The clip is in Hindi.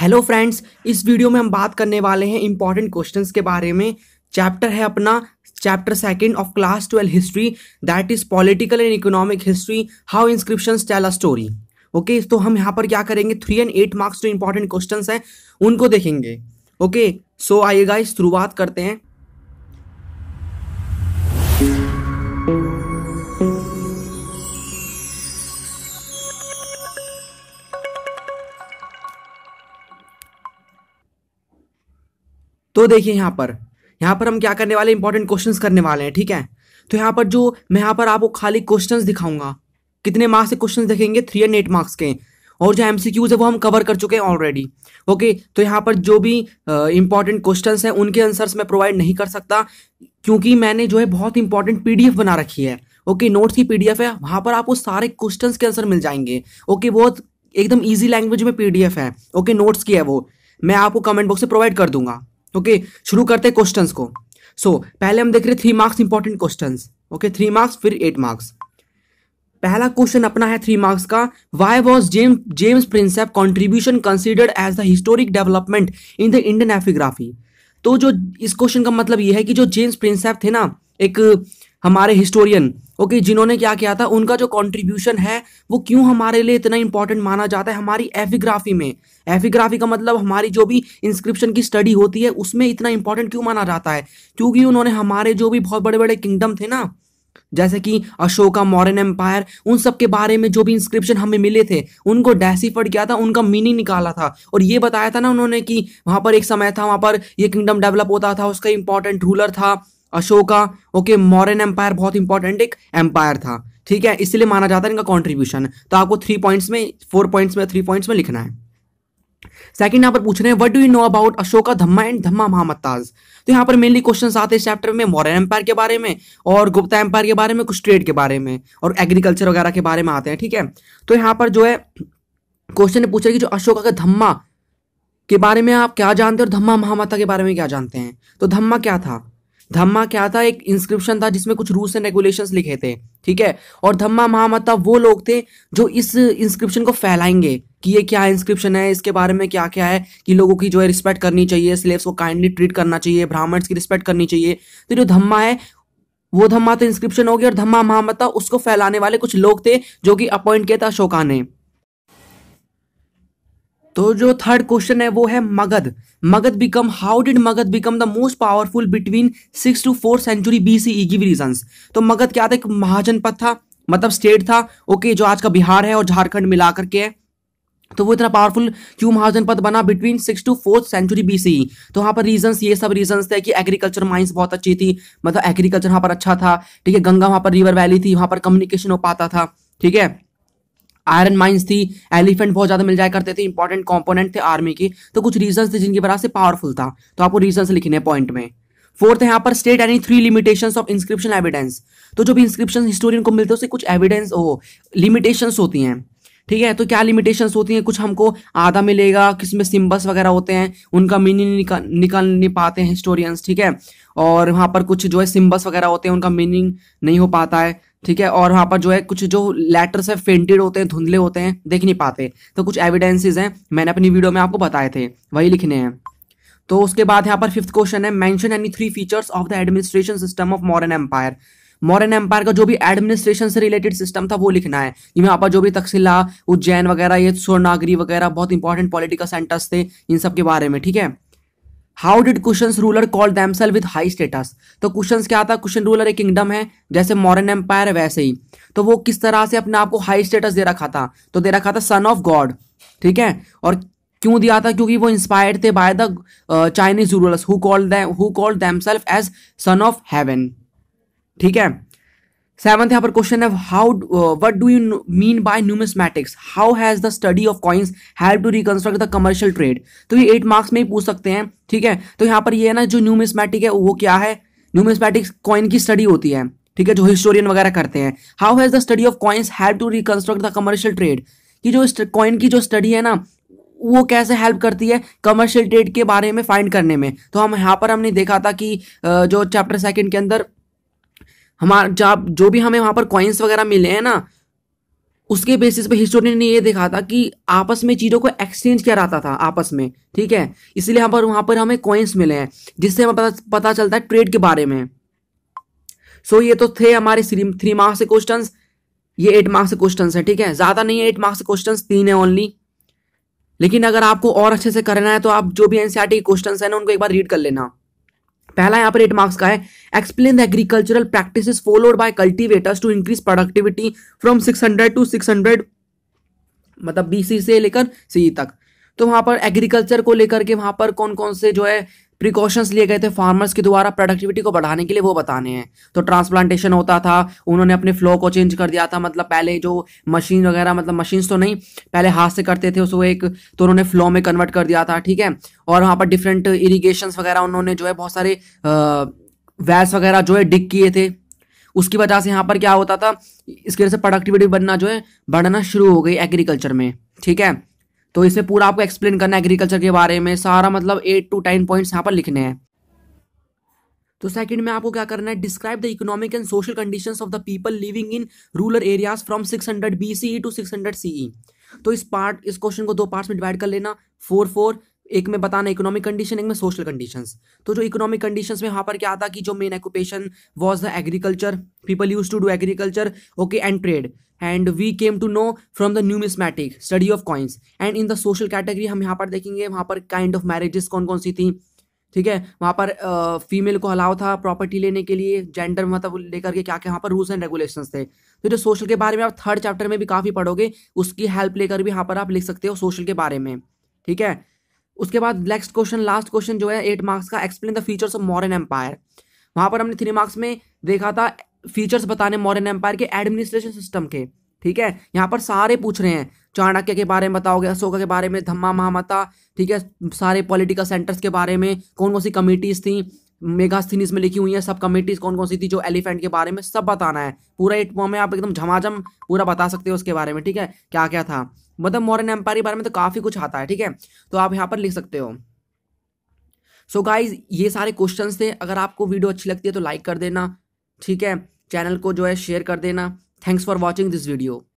हेलो फ्रेंड्स इस वीडियो में हम बात करने वाले हैं इंपॉर्टेंट क्वेश्चंस के बारे में चैप्टर है अपना chapter second of class twelve history that is political and economic history how inscription tell a story okay तो हम यहाँ पर क्या करेंगे थ्री एंड एट मार्क्स जो इंपॉर्टेंट क्वेश्चन हैं उनको देखेंगे ओके सो आइएगा इस शुरुआत करते हैं तो देखिए यहाँ पर यहाँ पर हम क्या करने वाले इंपॉर्टेंट क्वेश्चन करने वाले हैं ठीक है तो यहाँ पर जो मैं यहाँ पर आपको खाली क्वेश्चन दिखाऊंगा कितने मार्क्स के क्वेश्चन देखेंगे थ्री एंड एट मार्क्स के और जो एम है वो हम कवर कर चुके हैं ऑलरेडी ओके तो यहाँ पर जो भी इंपॉर्टेंट क्वेश्चन हैं उनके आंसर्स मैं प्रोवाइड नहीं कर सकता क्योंकि मैंने जो है बहुत इंपॉर्टेंट पीडीएफ बना रखी है ओके नोट्स की पीडीएफ है वहाँ पर आपको सारे क्वेश्चन के आंसर मिल जाएंगे ओके बहुत एकदम ईजी लैंग्वेज में पीडीएफ है ओके नोट्स की है वो मैं आपको कमेंट बॉक्स से प्रोवाइड कर दूंगा ओके शुरू करते हैं क्वेश्चंस को सो so, पहले हम देख रहे three marks important questions okay three marks फिर एट मार्क्स पहला क्वेश्चन अपना है थ्री मार्क्स का why was James James Prinsep contribution considered as the historic development in the Indian epigraphy तो जो इस क्वेश्चन का मतलब यह है कि जो जेम्स प्रिंसेप थे ना एक हमारे हिस्टोरियन ओके जिन्होंने क्या किया था उनका जो कंट्रीब्यूशन है वो क्यों हमारे लिए इतना इंपॉर्टेंट माना जाता है हमारी एफिग्राफी में एफिग्राफी का मतलब हमारी जो भी इंस्क्रिप्शन की स्टडी होती है उसमें इतना इंपॉर्टेंट क्यों माना जाता है क्योंकि उन्होंने हमारे जो भी बहुत बड़े बड़े किंगडम थे ना जैसे कि अशोका मॉरन एम्पायर उन सब के बारे में जो भी इंस्क्रिप्शन हमें मिले थे उनको डेसीफर्ड किया था उनका मीनिंग निकाला था और ये बताया था ना उन्होंने कि वहाँ पर एक समय था वहाँ पर ये किंगडम डेवलप होता था उसका इंपॉर्टेंट रूलर था अशोका ओके मॉरन एम्पायर बहुत इंपॉर्टेंट एक एम्पायर था ठीक है इसलिए माना जाता है इनका कॉन्ट्रीब्यूशन तो आपको थ्री पॉइंट्स में फोर पॉइंट्स में थ्री पॉइंट्स में लिखना है सेकंड यहाँ पर पूछ रहे हैं what do you know about Ashoka dhamma and dhamma mahamattas तो यहां पर मेनली क्वेश्चन आते हैं चैप्टर में मॉरन एम्पायर के बारे में और गुप्ता एम्पायर के बारे में कुछ ट्रेड के बारे में और एग्रीकल्चर वगैरह के बारे में आते हैं ठीक है तो यहां पर जो है क्वेश्चन ने पूछा कि जो अशोका का धम्मा के बारे में आप क्या जानते हैं और धम्मा महामता के बारे में क्या जानते हैं तो धम्मा क्या था धम्मा क्या था एक इंस्क्रिप्शन था जिसमें कुछ रूल्स एंड रेगुलेशंस लिखे थे ठीक है और धम्मा महामता वो लोग थे जो इस इंस्क्रिप्शन को फैलाएंगे कि ये क्या इंस्क्रिप्शन है इसके बारे में क्या क्या है कि लोगों की जो है रिस्पेक्ट करनी चाहिए स्लेव्स को काइंडली ट्रीट करना चाहिए ब्राह्मण्स की रिस्पेक्ट करनी चाहिए तो जो धम्मा है वो धम्मा तो इंस्क्रिप्शन हो गया और धम्मा महामता उसको फैलाने वाले कुछ लोग थे जो कि अपॉइंट किया था अशोका ने तो जो थर्ड क्वेश्चन है वो है Magadha Magadha become how did Magadha become the most powerful between six to four century B C E की रीजन तो मगध क्या था एक महाजनपद था मतलब स्टेट था ओके जो आज का बिहार है और झारखंड मिला करके है तो वो इतना पावरफुल क्यों महाजनपद बना between six to fourth century BCE तो वहाँ पर रीजंस ये सब रीजंस थे कि एग्रीकल्चर माइंस बहुत अच्छी थी मतलब एग्रीकल्चर वहाँ पर अच्छा था ठीक है गंगा वहाँ पर रिवर वैली थी वहाँ पर कम्युनिकेशन हो पाता था ठीक है आयरन माइंस थी एलिफेंट बहुत ज्यादा मिल जाया करते थे इंपॉर्टेंट कॉम्पोनेंट थे आर्मी के तो कुछ रीजन थे जिनकी वजह से पावरफुल था तो आपको रीजन लिखने पॉइंट में फोर्थ है यहाँ पर state any three limitation of inscription evidence तो जो भी इंस्क्रिप्शन हिस्टोरियन को मिलते हैं उससे कुछ एविडेंस हो लिमिटेशन होती हैं ठीक है तो क्या लिमिटेशंस होती हैं कुछ हमको आधा मिलेगा किसमें सिम्बल्स वगैरह होते हैं उनका मीनिंग निकल निकल नहीं पाते हैं हिस्टोरियंस ठीक है और वहाँ पर कुछ जो है सिम्बल्स वगैरह होते हैं उनका मीनिंग नहीं हो पाता है ठीक है और वहाँ पर जो है कुछ जो लेटर्स है फेंटेड होते हैं धुंधले होते हैं देख नहीं पाते तो कुछ एविडेंसेज हैं मैंने अपनी वीडियो में आपको बताए थे वही लिखने हैं तो उसके बाद यहाँ पर फिफ्थ क्वेश्चन है mention any three features of the administration system of Mauryan empire Mauryan empire का जो भी एडमिनिस्ट्रेशन से रिलेटेड सिस्टम था वो लिखना है यहाँ पर जो भी तकसीला उज्जैन वगैरह ये स्वर्णागरी वगैरह बहुत इंपॉर्टेंट पॉलिटिकल सेंटर्स थे इन सब के बारे में ठीक है how did question ruler call themselves with high status तो क्वेश्चन क्या था क्वेश्चन रूलर एक किंगडम है जैसे मॉरन एम्पायर वैसे ही तो वो किस तरह से अपने आप को हाई स्टेटस दे रखा था तो दे रखा था सन ऑफ गॉड ठीक है और क्यों दिया था क्योंकि वो इंस्पायर्ड थे by the Chinese rulers who called who called themselves as son of heaven ठीक है सेवंथ यहाँ पर क्वेश्चन है how what do you mean by numismatics how has the study of coins have to reconstruct the commercial trade तो ये एट मार्क्स में ही पूछ सकते हैं ठीक है तो यहाँ पर ये है ना जो न्यूमिस्मैटिक है वो क्या है न्यूमिसमैटिक्स कॉइन की स्टडी होती है ठीक है जो हिस्टोरियन वगैरह करते हैं how has the study of coins have to reconstruct the commercial trade कि जो कॉइन की जो स्टडी है ना वो कैसे हेल्प करती है कमर्शियल ट्रेड के बारे में फाइंड करने में तो हम यहाँ पर हमने देखा था कि uh, जो चैप्टर सेकंड के अंदर हमारा जब जो भी हमें वहाँ पर कॉइन्स वगैरह मिले हैं ना उसके बेसिस पे हिस्टोरियन ने ये देखा था कि आपस में चीज़ों को एक्सचेंज किया जाता था आपस में ठीक है इसलिए हम पर वहाँ पर हमें कॉइन्स मिले हैं जिससे हमें पता पता चलता है ट्रेड के बारे में सो ये तो थे हमारे थ्री मार्क्स के क्वेश्चन ये एट मार्क्स के क्वेश्चन है ठीक है ज़्यादा नहीं है एट मार्क्स के क्वेश्चन तीन है ओनली लेकिन अगर आपको और अच्छे से करना है तो आप जो भी एन e के क्वेश्चन है ना उनको एक बार रीड कर लेना पहला यहाँ पर एट मार्क्स का है explain the agricultural practice followed by cultivators to increase productivity from six hundred to six hundred मतलब बीसी से लेकर सी e तक तो वहां पर एग्रीकल्चर को लेकर के वहां पर कौन कौन से जो है प्रिकॉशंस लिए गए थे फार्मर्स के द्वारा प्रोडक्टिविटी को बढ़ाने के लिए वो बताने हैं तो ट्रांसप्लांटेशन होता था उन्होंने अपने फ्लो को चेंज कर दिया था मतलब पहले जो मशीन वगैरह मतलब मशीन्स तो नहीं पहले हाथ से करते थे उसको एक तो उन्होंने फ्लो में कन्वर्ट कर दिया था ठीक है और वहाँ पर डिफरेंट इरीगेशन वगैरह उन्होंने जो है बहुत सारे वैल्स वगैरह जो है डिग किए थे उसकी वजह से यहाँ पर क्या होता था इसकी वजह से प्रोडक्टिविटी बनना जो है बढ़ना शुरू हो गई एग्रीकल्चर में ठीक है तो इसमें पूरा आपको एक्सप्लेन करना है एग्रीकल्चर के बारे में सारा मतलब एट टू टेन पॉइंट्स यहाँ पर लिखने हैं तो सेकंड में आपको क्या करना है describe the economic and social conditions of the people living in rural areas from 600 C to 600 CE तो इस पार्ट इस क्वेश्चन को दो पार्ट्स में डिवाइड कर लेना फोर फोर एक में बताना इकोनॉमिक कंडीशन एक में सोशल कंडीशंस तो जो इकोनॉमिक कंडीशंस में यहाँ पर क्या आता कि जो main occupation was the agriculture people use to do agriculture okay and trade and we came to know from the numismatic study of coins and in the social category हम यहाँ पर देखेंगे वहाँ पर काइंड ऑफ मैरिजेस कौन कौन सी थी ठीक है वहाँ पर फीमेल को अलाव था प्रॉपर्टी लेने के लिए जेंडर मतलब लेकर के क्या क्या वहाँ पर रूल्स एंड रेगुलेशंस थे तो जो सोशल के बारे में आप थर्ड चैप्टर में भी काफ़ी पढ़ोगे उसकी हेल्प लेकर भी यहाँ पर आप लिख सकते हो सोशल के बारे में ठीक है उसके बाद नेक्स्ट क्वेश्चन लास्ट क्वेश्चन जो है एट मार्क्स का explain the features of modern empire वहाँ पर हमने थ्री मार्क्स में देखा था फीचर्स बताने मॉडर्न एम्पायर के एडमिनिस्ट्रेशन सिस्टम के ठीक है यहाँ पर सारे पूछ रहे हैं चाणक्य के बारे में बताओगे अशोका के बारे में धम्मा महामता ठीक है सारे पॉलिटिकल सेंटर्स के बारे में कौन कौन सी कमेटीज थी मेगास्थीनिस में लिखी हुई है सब कमेटीज कौन कौन सी थी जो एलिफेंट के बारे में सब बताना है पूरा एट में आप एकदम झमाझम पूरा बता सकते हो उसके बारे में ठीक है क्या क्या था मतलब मॉरन एम्पायर के बारे में तो काफ़ी कुछ आता है ठीक है तो आप यहाँ पर लिख सकते हो सो so गाइज ये सारे क्वेश्चन थे अगर आपको वीडियो अच्छी लगती है तो लाइक कर देना ठीक है चैनल को जो है शेयर कर देना thanks for watching this video